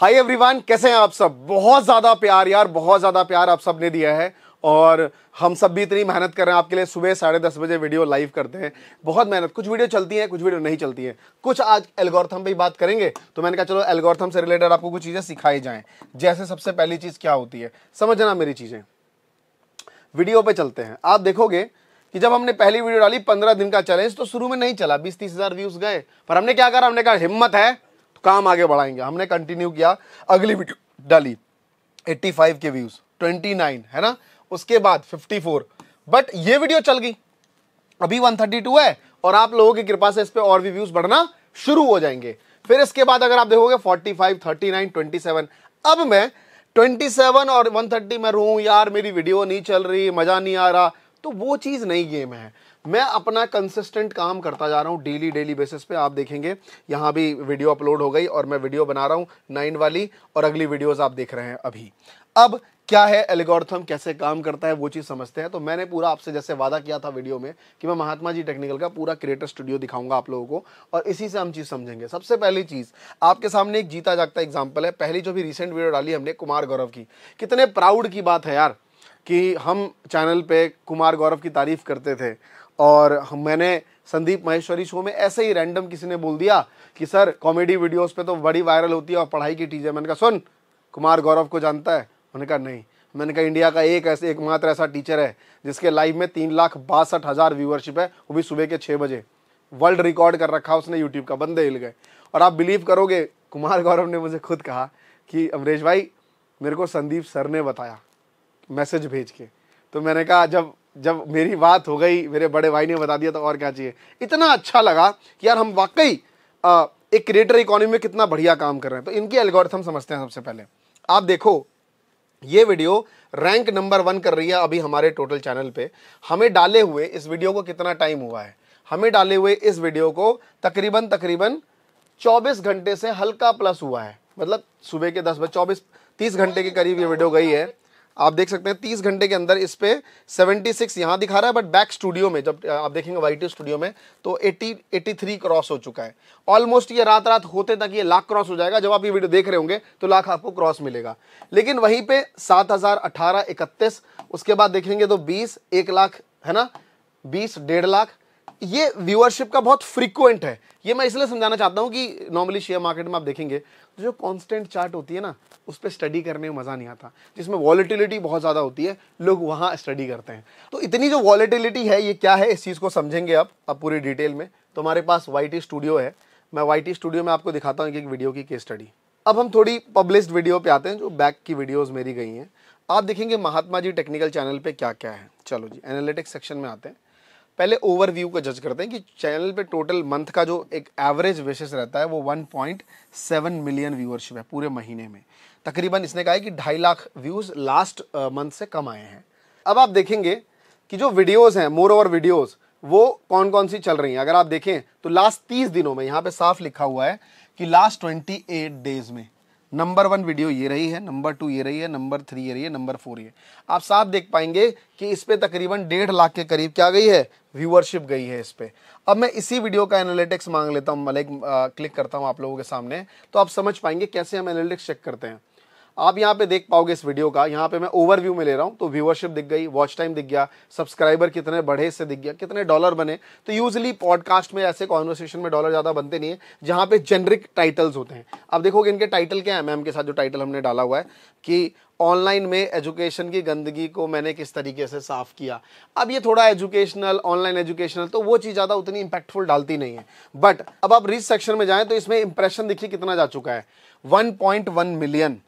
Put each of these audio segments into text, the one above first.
hi everyone कैसे हैं आप सब बहुत ज़्यादा प्यार यार बहुत ज़्यादा प्यार आप सब ने दिया है और हम सब भी इतनी मेहनत कर रहे हैं आपके लिए सुबह साढ़े दस बजे वीडियो लाइव करते हैं बहुत मेहनत कुछ वीडियो चलती हैं कुछ वीडियो नहीं चलती हैं कुछ आज एल्गोर्थम पे बात करेंगे तो मैंने कहा चलो एल्गोर्थम से रिलेटेड आपको कुछ चीज़ें सिखाई जाए जैसे सबसे पहली चीज़ क्या होती है समझना मेरी चीज़ें वीडियो पर चलते हैं आप देखोगे कि जब हमने पहली वीडियो डाली पंद्रह दिन का चैलेंज तो शुरू में नहीं चला बीस तीस हज़ार व्यूज़ गए पर हमने क्या करा हमने कहा हिम्मत है काम आगे बढ़ाएंगे हमने कंटिन्यू किया अगली वीडियो डाली 85 के व्यूज 29 है ना उसके बाद 54 बट ये वीडियो चल गई अभी 132 है और आप लोगों की कृपा से इस पर और भी व्यूज बढ़ना शुरू हो जाएंगे फिर इसके बाद अगर आप देखोगे 45, 39, 27 अब मैं 27 और 130 में रहूं यार मेरी वीडियो नहीं चल रही मज़ा नहीं आ रहा तो वो चीज़ नहीं गेम है मैं अपना कंसिस्टेंट काम करता जा रहा हूँ डेली डेली बेसिस पे आप देखेंगे यहाँ भी वीडियो अपलोड हो गई और मैं वीडियो बना रहा हूँ नाइन वाली और अगली वीडियोज़ आप देख रहे हैं अभी अब क्या है एलिगोर्थम कैसे काम करता है वो चीज़ समझते हैं तो मैंने पूरा आपसे जैसे वादा किया था वीडियो में कि मैं महात्मा जी टेक्निकल का पूरा क्रिएटर स्टूडियो दिखाऊंगा आप लोगों को और इसी से हम चीज़ समझेंगे सबसे पहली चीज़ आपके सामने एक जीता जागता एग्जाम्पल है पहली जो भी रिसेंट वीडियो डाली हमने कुमार गौरव की कितने प्राउड की बात है यार कि हम चैनल पे कुमार गौरव की तारीफ़ करते थे और हम मैंने संदीप महेश्वरी शो में ऐसे ही रैंडम किसी ने बोल दिया कि सर कॉमेडी वीडियोस पे तो बड़ी वायरल होती है और पढ़ाई की टीचर मैंने कहा सुन कुमार गौरव को जानता है मैंने कहा नहीं मैंने कहा इंडिया का एक ऐसे एकमात्र ऐसा टीचर है जिसके लाइव में तीन लाख बासठ हज़ार व्यूअरशिप है वो भी सुबह के छः बजे वर्ल्ड रिकॉर्ड कर रखा उसने यूट्यूब का बंदे हिल गए और आप बिलीव करोगे कुमार गौरव ने मुझे खुद कहा कि अमरेश भाई मेरे को संदीप सर ने बताया मैसेज भेज के तो मैंने कहा जब जब मेरी बात हो गई मेरे बड़े भाई ने बता दिया तो और क्या चाहिए इतना अच्छा लगा कि यार हम वाकई एक क्रिएटर इकोनॉमी में कितना बढ़िया काम कर रहे हैं तो इनकी एल्गोरिथम समझते हैं सबसे पहले आप देखो ये वीडियो रैंक नंबर वन कर रही है अभी हमारे टोटल चैनल पे हमें डाले हुए इस वीडियो को कितना टाइम हुआ है हमें डाले हुए इस वीडियो को तकरीबन तकरीबन 24 घंटे से हल्का प्लस हुआ है मतलब सुबह के दस बजे चौबीस तीस घंटे के करीब ये वीडियो गई है आप देख सकते हैं तीस घंटे के अंदर इस पर सेवेंटी सिक्स यहाँ दिखा रहा है बट बैक स्टूडियो में जब आप देखेंगे वाई स्टूडियो में तो एट्टी एट्टी थ्री क्रॉस हो चुका है ऑलमोस्ट ये रात रात होते तक ये लाख क्रॉस हो जाएगा जब आप ये वीडियो देख रहे होंगे तो लाख आपको क्रॉस मिलेगा लेकिन वहीं पे सात हज़ार अठारह इकतीस उसके बाद देखेंगे तो बीस एक लाख है ना बीस डेढ़ लाख ये व्यूअरशिप का बहुत फ्रीक्वेंट है ये मैं इसलिए समझाना चाहता हूँ कि नॉर्मली शेयर मार्केट में आप देखेंगे तो जो कांस्टेंट चार्ट होती है ना उस पर स्टडी करने में मज़ा नहीं आता जिसमें वॉलीटिलिटी बहुत ज़्यादा होती है लोग वहाँ स्टडी करते हैं तो इतनी जो वॉलीटिलिटी है ये क्या है इस चीज़ को समझेंगे आप अब पूरी डिटेल में तो हमारे पास वाई स्टूडियो है मैं वाई स्टूडियो में आपको दिखाता हूँ एक एक वीडियो की केस स्टडी अब हम थोड़ी पब्लिश वीडियो पर आते हैं जो बैक की वीडियोज़ मेरी गई हैं आप देखेंगे महात्मा जी टेक्निकल चैनल पर क्या क्या है चलो जी एनालिटिक्स सेक्शन में आते हैं पहले ओवरव्यू को जज करते हैं कि चैनल पे टोटल मंथ का जो एक एवरेज विशेष रहता है वो 1.7 मिलियन व्यूअरशिप है पूरे महीने में तकरीबन इसने कहा है कि ढाई लाख व्यूज़ लास्ट मंथ से कम आए हैं अब आप देखेंगे कि जो वीडियोज़ हैं मोर ओवर वीडियोज़ वो कौन कौन सी चल रही हैं अगर आप देखें तो लास्ट तीस दिनों में यहाँ पर साफ लिखा हुआ है कि लास्ट ट्वेंटी डेज में नंबर वन वीडियो ये रही है नंबर टू ये रही है नंबर थ्री ये रही है नंबर फोर ये आप साफ देख पाएंगे कि इस पर तकरीबन डेढ़ लाख के करीब क्या गई है व्यूअरशिप गई है इस पर अब मैं इसी वीडियो का एनालिटिक्स मांग लेता हूँ मतलब एक क्लिक करता हूँ आप लोगों के सामने तो आप समझ पाएंगे कैसे हम एनालिटिक्स चेक करते हैं आप यहाँ पे देख पाओगे इस वीडियो का यहाँ पे मैं ओवरव्यू में ले रहा हूँ तो व्यूअरशिप दिख गई वॉच टाइम दिख गया सब्सक्राइबर कितने बढ़े से दिख गया कितने डॉलर बने तो यूजली पॉडकास्ट में ऐसे कॉन्वर्सेशन में डॉलर ज़्यादा बनते नहीं है जहाँ पे जेनरिक टाइटल्स होते हैं अब देखोगे इनके टाइटल क्या है मैम MM के साथ जो टाइटल हमने डाला हुआ है कि ऑनलाइन में एजुकेशन की गंदगी को मैंने किस तरीके से साफ़ किया अब ये थोड़ा एजुकेशनल ऑनलाइन एजुकेशनल तो वो चीज़ ज़्यादा उतनी इंपैक्टफुल डालती नहीं है बट अब आप रिच सेक्शन में जाएं तो इसमें इंप्रेशन देखिए कितना जा चुका है 1.1 मिलियन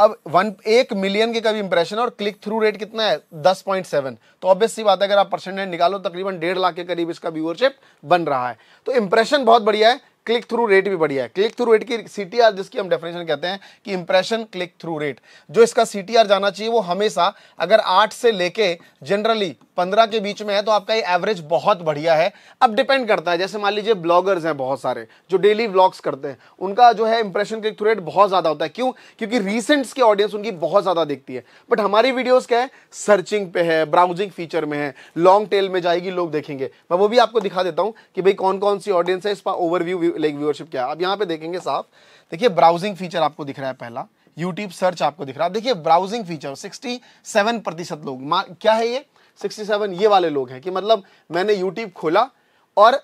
अब वन एक मिलियन के कभी इंप्रेशन और क्लिक थ्रू रेट कितना है दस पॉइंट सेवन तो ऑब्वियस सी बात है अगर आप परसेंटेज निकालो तकरीबन डेढ़ लाख के करीब इसका व्यूअरशिप बन रहा है तो इंप्रेशन बहुत बढ़िया है क्लिक थ्रू रेट भी बढ़िया है क्लिक थ्रू रेट की सी जिसकी हम डेफिनेशन कहते हैं कि इंप्रेशन क्लिक थ्रू रेट जो इसका सी जाना चाहिए वो हमेशा अगर आठ से लेके जनरली पंद्रह के बीच में है तो आपका ये एवरेज बहुत बढ़िया है अब डिपेंड करता है जैसे मान लीजिए ब्लॉगर्स हैं बहुत सारे जो डेली ब्लॉग्स करते हैं उनका जो है इंप्रेशन क्लिक थ्रू रेट बहुत ज़्यादा होता है क्यों क्योंकि रिसेंट्स की ऑडियंस उनकी बहुत ज़्यादा देखती है बट हमारी वीडियोज़ क्या है सर्चिंग पे है ब्राउजिंग फीचर में है लॉन्ग टेल में जाएगी लोग देखेंगे मैं वो भी आपको दिखा देता हूँ कि भाई कौन कौन सी ऑडियंस है इसका ओवरव्यू लाइक व्यूअरशिप क्या है अब यहाँ पे देखेंगे साफ देखिए ब्राउजिंग फीचर आपको दिख रहा है पहला यूट्यूब सर्च आपको दिख रहा है देखिए ब्राउजिंग फीचर 67 प्रतिशत लोग क्या है ये 67 ये वाले लोग हैं कि मतलब मैंने यूट्यूब खोला और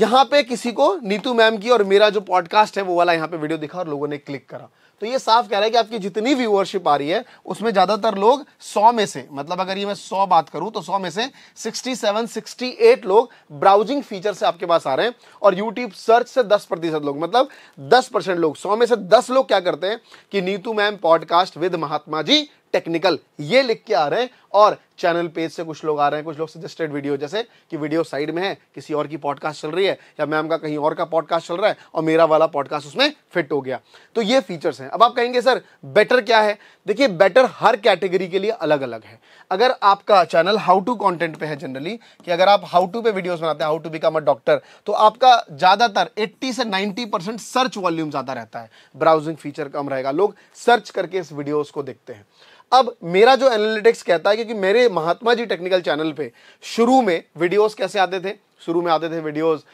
यहां पे किसी को नीतू मैम की और मेरा जो पॉडकास्ट है वो वाला यहां पे वीडियो दिखा और लोगों ने क्लिक करा तो ये साफ कह रहा है कि आपकी जितनी व्यूअरशिप आ रही है उसमें ज़्यादातर लोग 100 में से मतलब अगर ये मैं 100 बात करूं तो 100 में से 67, 68 लोग ब्राउजिंग फीचर से आपके पास आ रहे हैं और यूट्यूब सर्च से 10 प्रतिशत लोग मतलब 10 परसेंट लोग 100 में से 10 लोग क्या करते हैं कि Neetu ma'am podcast with Mahatma ji technical ये लिख के आ रहे हैं और चैनल पेज से कुछ लोग आ रहे हैं कुछ लोग सजेस्टेड वीडियो जैसे कि वीडियो साइड में है किसी और की पॉडकास्ट चल रही है या मैम का कहीं और का पॉडकास्ट चल रहा है और मेरा वाला पॉडकास्ट उसमें फिट हो गया तो ये फीचर्स हैं अब आप कहेंगे सर बेटर क्या है देखिए बेटर हर कैटेगरी के लिए अलग अलग है अगर आपका चैनल हाउ टू कॉन्टेंट पे है जनरली कि अगर आप हाउ टू पे वीडियोज बनाते हैं how to become a doctor तो आपका ज़्यादातर एट्टी से नाइन्टी परसेंट सर्च वॉल्यूम ज़्यादा रहता है ब्राउजिंग फीचर कम रहेगा लोग सर्च करके इस वीडियोज को देखते हैं अब मेरा जो एनालिटिक्स कहता है क्योंकि मेरे महात्मा जी टेक्निकल चैनल पे शुरू में वीडियोस कैसे आते थे शुरू में आते थे वीडियोस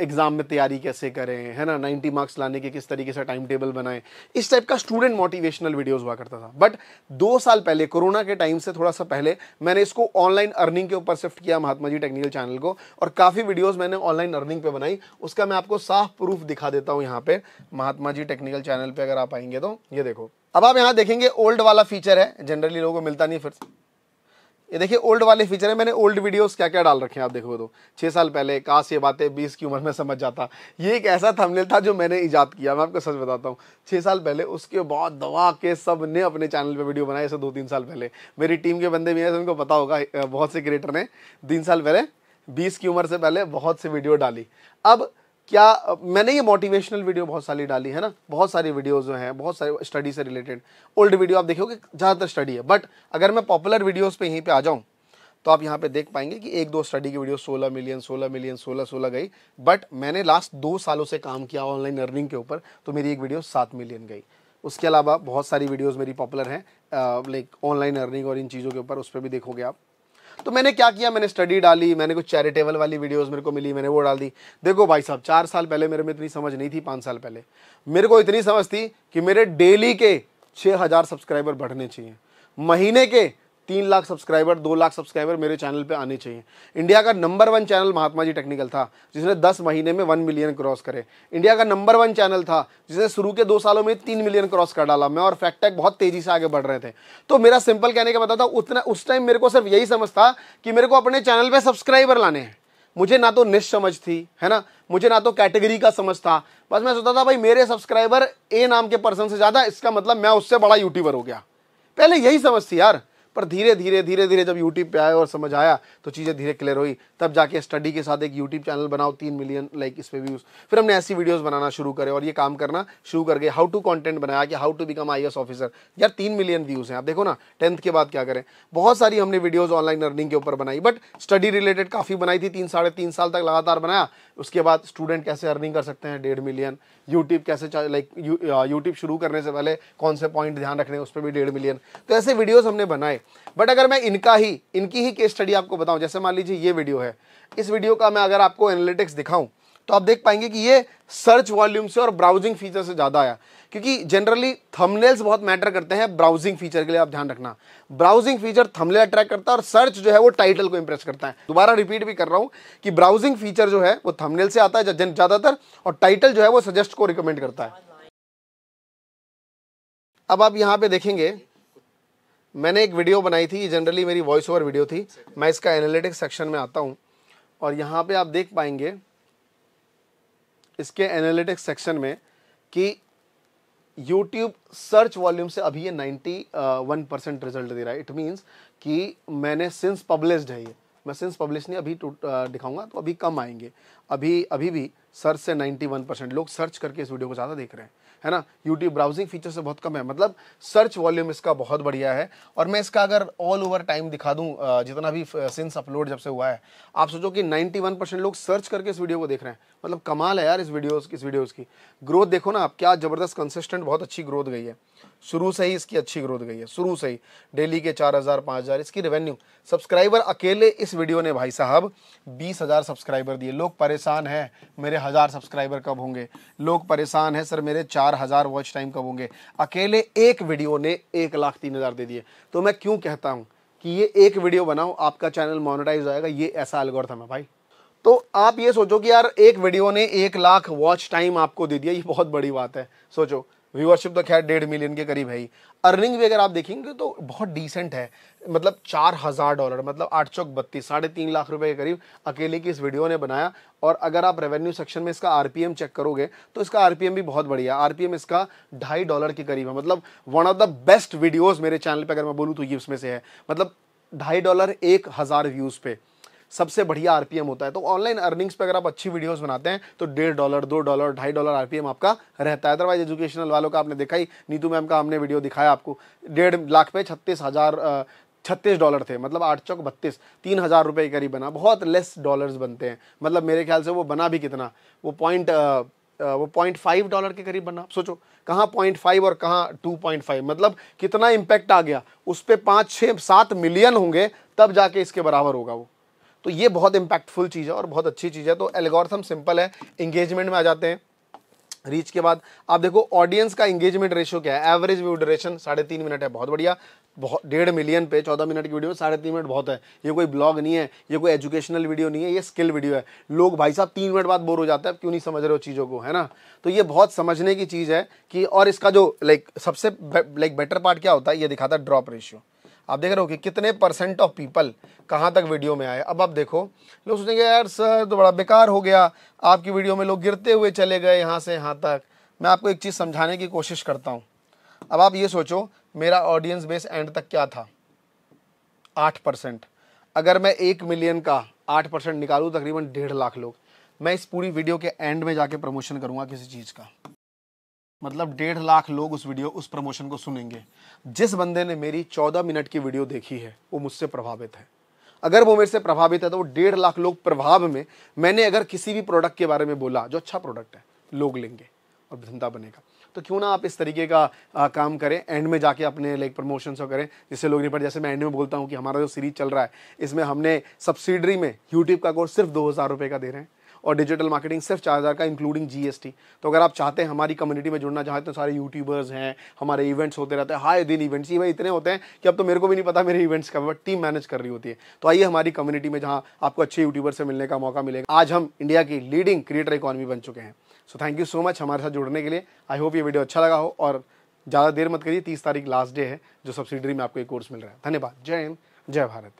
एग्ज़ाम में तैयारी कैसे करें है ना 90 मार्क्स लाने के किस तरीके से टाइम टेबल बनाएं इस टाइप का स्टूडेंट मोटिवेशनल वीडियोस हुआ करता था बट दो साल पहले कोरोना के टाइम से थोड़ा सा पहले मैंने इसको ऑनलाइन अर्निंग के ऊपर शिफ्ट किया महात्मा जी टेक्निकल चैनल को और काफ़ी वीडियोज़ मैंने ऑनलाइन अर्निंग पे बनाई उसका मैं आपको साफ प्रूफ दिखा देता हूँ यहाँ पे महात्मा जी टेक्निकल चैनल पर अगर आप आएंगे तो ये देखो अब आप यहाँ देखेंगे ओल्ड वाला फीचर है जनरली लोगों को मिलता नहीं फिर ये देखिए ओल्ड वाले फीचर है मैंने ओल्ड वीडियोस क्या क्या डाल रखे हैं आप देखो तो छः साल पहले काश से बातें बीस की उम्र में समझ जाता ये एक ऐसा थंबनेल था जो मैंने ईजाद किया मैं आपको सच बताता हूँ छः साल पहले उसके बाद दवा के सब ने अपने चैनल पर वीडियो बनाए ऐसे दो तीन साल पहले मेरी टीम के बंदे भी हैं उनको पता होगा बहुत से क्रिएटर ने तीन साल पहले बीस की उम्र से पहले बहुत सी वीडियो डाली अब क्या मैंने ये मोटिवेशनल वीडियो बहुत सारी डाली है ना बहुत सारी वीडियोज जो हैं बहुत सारे स्टडी से रिलेटेड ओल्ड वीडियो आप देखोगे ज़्यादातर स्टडी है बट अगर मैं पॉपुलर वीडियोज़ पर यहीं पर आ जाऊँ तो आप यहाँ पे देख पाएंगे कि एक दो स्टडी की वीडियो 16 मिलियन 16 मिलियन 16 16 गई बट मैंने लास्ट दो सालों से काम किया ऑनलाइन अर्निंग के ऊपर तो मेरी एक वीडियो सात मिलियन गई उसके अलावा बहुत सारी वीडियोस मेरी पॉपुलर हैं लाइक ऑनलाइन अर्निंग और इन चीज़ों के ऊपर उस पर भी देखोगे आप तो मैंने क्या किया मैंने स्टडी डाली मैंने कुछ चैरिटेबल वाली वीडियोस मेरे को मिली मैंने वो डाल दी देखो भाई साहब चार साल पहले मेरे में इतनी समझ नहीं थी पाँच साल पहले मेरे को इतनी समझ थी कि मेरे डेली के छः हज़ार सब्सक्राइबर बढ़ने चाहिए महीने के तीन लाख सब्सक्राइबर दो लाख सब्सक्राइबर मेरे चैनल पे आने चाहिए इंडिया का number one channel Mahatma ji technical था जिसने दस महीने में वन मिलियन क्रॉस करे इंडिया का नंबर वन चैनल था जिसने शुरू के दो सालों में तीन मिलियन क्रॉस कर डाला मैं और फैक्टैक बहुत तेजी से आगे बढ़ रहे थे तो मेरा सिंपल कहने का पता मतलब था उतना उस टाइम मेरे को सिर्फ यही समझ था कि मेरे को अपने चैनल पर सब्सक्राइबर लाने हैं मुझे ना तो निश समझ थी है ना मुझे ना तो कैटेगरी का समझ था बस मैं सोचता था भाई मेरे सब्सक्राइबर ए नाम के पर्सन से ज़्यादा इसका मतलब मैं उससे बड़ा यूट्यूबर हो गया पहले यही समझ थी यार पर धीरे धीरे धीरे धीरे जब यूट्यूब पे आए और समझ आया तो चीज़ें धीरे क्लियर हुई तब जाके स्टडी के साथ एक यूट्यूब चैनल बनाओ तीन मिलियन लाइक इस पर व्यूज़ फिर हमने ऐसी वीडियोज़ बनाना शुरू करे और ये काम करना शुरू कर गए हाउ टू कॉन्टेंट बनाया कि how to become I officer यार तीन मिलियन व्यूज़ हैं आप देखो ना टेंथ के बाद क्या करें बहुत सारी हमने वीडियोज़ ऑनलाइन अर्निंग के ऊपर बनाई बट स्टडी रिलेटेड काफ़ी बनाई थी तीन साढ़े तीन साल तक लगातार बनाया उसके बाद स्टूडेंट कैसे अर्निंग कर सकते हैं डेढ़ मिलियन यूट्यूब कैसे लाइक यूट्यूब शुरू करने से पहले कौन से पॉइंट ध्यान रखने उस पर भी डेढ़ मिलियन तो ऐसे वीडियोज़ हमने बनाए बट अगर मैं इनका ही इनकी ही केस स्टडी आपको बताऊँ जैसे मान लीजिए ये वीडियो है इस वीडियो का मैं अगर आपको एनालिटिक्स दिखाऊँ तो आप देख पाएंगे कि ये सर्च वॉल्यूम से और ब्राउजिंग फीचर से ज़्यादा आया क्योंकि जनरली थंबनेल्स बहुत मैटर करते हैं ब्राउजिंग फीचर के लिए आप ध्यान रखना ब्राउजिंग फीचर थंबनेल अट्रैक्ट करता है और सर्च जो है वो टाइटल को इंप्रेस करता है दोबारा रिपीट भी कर रहा हूं कि ब्राउजिंग फीचर जो है वो थमनेल से आता है ज़्यादातर और टाइटल जो है वो सजेस्ट को रिकमेंड करता है अब आप यहां पर देखेंगे मैंने एक वीडियो बनाई थी जनरली मेरी वॉइस ओवर वीडियो थी मैं इसका एनालिटिक्स सेक्शन में आता हूं और यहां पे आप देख पाएंगे इसके एनालिटिक्स सेक्शन में कि यूट्यूब सर्च वॉल्यूम से अभी ये 91 परसेंट रिजल्ट दे रहा है इट मीन्स कि मैंने सिंस पब्लिश्ड है ये मैं सिंस पब्लिश नहीं अभी दिखाऊंगा तो अभी कम आएंगे अभी अभी भी सर्च से 91 परसेंट लोग सर्च करके इस वीडियो को ज़्यादा देख रहे हैं है ना यूट्यूब ब्राउजिंग फीचर से बहुत कम है मतलब सर्च वॉल्यूम इसका बहुत बढ़िया है और मैं इसका अगर ऑल ओवर टाइम दिखा दूं जितना भी सिंस अपलोड जब से हुआ है आप सोचो कि 91 परसेंट लोग सर्च करके इस वीडियो को देख रहे हैं मतलब कमाल है यार इस वीडियो इस वीडियोस की ग्रोथ देखो ना आप क्या ज़बरदस्त कंसिस्टेंट बहुत अच्छी ग्रोथ गई है शुरू से ही इसकी अच्छी ग्रोथ गई है शुरू से ही डेली के चार हज़ार पाँच हज़ार इसकी रेवेन्यू सब्सक्राइबर अकेले इस वीडियो ने भाई साहब बीस हज़ार सब्सक्राइबर दिए लोग परे परेशान हैं मेरे हज़ार सब्सक्राइबर कब होंगे लोग परेशान हैं सर मेरे चार हज़ार वॉच टाइम कब होंगे अकेले एक वीडियो ने एक लाख तीन हज़ार दे दिए तो मैं क्यों कहता हूँ कि ये एक वीडियो बनाओ आपका चैनल मोनिटाइज आएगा ये ऐसा अलगोर्थम है भाई तो आप ये सोचो कि यार एक वीडियो ने एक लाख वॉच टाइम आपको दे दिया ये बहुत बड़ी बात है सोचो व्यूअरशिप तो खैर डेढ़ मिलियन के करीब है ही अर्निंग भी अगर आप देखेंगे तो बहुत डिसेंट है मतलब चार हज़ार डॉलर मतलब आठ चौक बत्तीस साढ़े तीन लाख रुपए के करीब अकेले की इस वीडियो ने बनाया और अगर आप रेवेन्यू सेक्शन में इसका आरपीएम चेक करोगे तो इसका आरपीएम भी बहुत बढ़िया आरपीएम इसका ढाई डॉलर के करीब है मतलब one of the best videos मेरे चैनल पर अगर मैं बोलूँ तो ये उसमें से है मतलब ढाई डॉलर एक हज़ार व्यूज़ पे सबसे बढ़िया आरपीएम होता है तो ऑनलाइन अर्निंग्स पे अगर आप अच्छी वीडियोस बनाते हैं तो डेढ़ डॉलर दो डॉलर ढाई डॉलर आरपीएम आपका रहता है अदरवाइज एजुकेशनल वालों का आपने देखा ही नीतू मैम का हमने वीडियो दिखाया आपको डेढ़ लाख पे छत्तीस हज़ार छत्तीस डॉलर थे मतलब आठ चौक बत्तीस तीन हज़ार रुपये के करीब बना बहुत लेस डॉलर्स बनते हैं मतलब मेरे ख्याल से वो बना भी कितना वो पॉइंट वो पॉइंट फाइव डॉलर के करीब बना सोचो कहाँ पॉइंट फाइव और कहाँ टू पॉइंट फाइव मतलब कितना इम्पैक्ट आ गया उस पर पाँच छः सात मिलियन होंगे तब जाके इसके बराबर होगा वो तो ये बहुत इंपैक्टफुल चीज़ है और बहुत अच्छी चीज़ है तो एल्गोरिथम सिंपल है इंगेजमेंट में आ जाते हैं रीच के बाद आप देखो ऑडियंस का एंगेजमेंट रेशियो क्या है एवरेज व्यू ड्यूरेशन साढ़े तीन मिनट है बहुत बढ़िया बहुत डेढ़ मिलियन पे चौदह मिनट की वीडियो साढ़े तीन मिनट बहुत है ये कोई ब्लॉग नहीं है ये कोई एजुकेशनल वीडियो नहीं है ये स्किल वीडियो है लोग भाई साहब तीन मिनट बाद बोर हो जाते हैं क्यों नहीं समझ रहे हो चीज़ों को है ना तो ये बहुत समझने की चीज़ है कि और इसका जो लाइक सबसे लाइक बेटर पार्ट क्या होता है ये दिखाता है ड्रॉप रेशियो आप देख रहे हो कि कितने परसेंट ऑफ पीपल कहाँ तक वीडियो में आए अब आप देखो लोग सोचेंगे यार सर तो बड़ा बेकार हो गया आपकी वीडियो में लोग गिरते हुए चले गए यहाँ से यहाँ तक मैं आपको एक चीज़ समझाने की कोशिश करता हूँ अब आप ये सोचो मेरा ऑडियंस बेस एंड तक क्या था आठ परसेंट अगर मैं एक मिलियन का आठ परसेंट निकालूँ तकरीबन डेढ़ लाख लोग मैं इस पूरी वीडियो के एंड में जाके प्रमोशन करूँगा किसी चीज़ का मतलब डेढ़ लाख लोग उस वीडियो उस प्रमोशन को सुनेंगे जिस बंदे ने मेरी चौदह मिनट की वीडियो देखी है वो मुझसे प्रभावित है अगर वो मेरे से प्रभावित है तो वो डेढ़ लाख लोग प्रभाव में मैंने अगर किसी भी प्रोडक्ट के बारे में बोला जो अच्छा प्रोडक्ट है लोग लेंगे और धंधा बनेगा तो क्यों ना आप इस तरीके का आ, काम करें एंड में जाके अपने लाइक प्रमोशंस करें जिससे लोग निपट जैसे मैं एंड में बोलता हूँ कि हमारा जो सीरीज चल रहा है इसमें हमने सब्सिडरी में यूट्यूब का कोर्स सिर्फ दो हज़ार रुपये का दे रहे हैं और डिजिटल मार्केटिंग सिर्फ चार हज़ार का इंक्लूडिंग जीएसटी तो अगर आप चाहते हैं हमारी कम्युनिटी में जुड़ना चाहते हैं तो सारे यूट्यूबर्स हैं हमारे इवेंट्स होते रहते हैं हाई दिन इवेंट्स ये भाई इतने होते हैं कि अब तो मेरे को भी नहीं पता मेरे इवेंट्स का बट टीम मैनेज कर रही होती है तो आइए हमारी कम्युनिटी में जहाँ आपको अच्छे यूट्यूबर से मिलने का मौका मिलेगा आज हम इंडिया की लीडिंग क्रिएटर इकॉनमी बन चुके हैं so thank you so much हमारे साथ जुड़ने के लिए आई होप ये वीडियो अच्छा लगा हो और ज़्यादा देर मत करिए तीस तारीख लास्ट डे है जो सब्सिडरी में आपको एक कोर्स मिल रहा है धन्यवाद जय हिंद जय भारत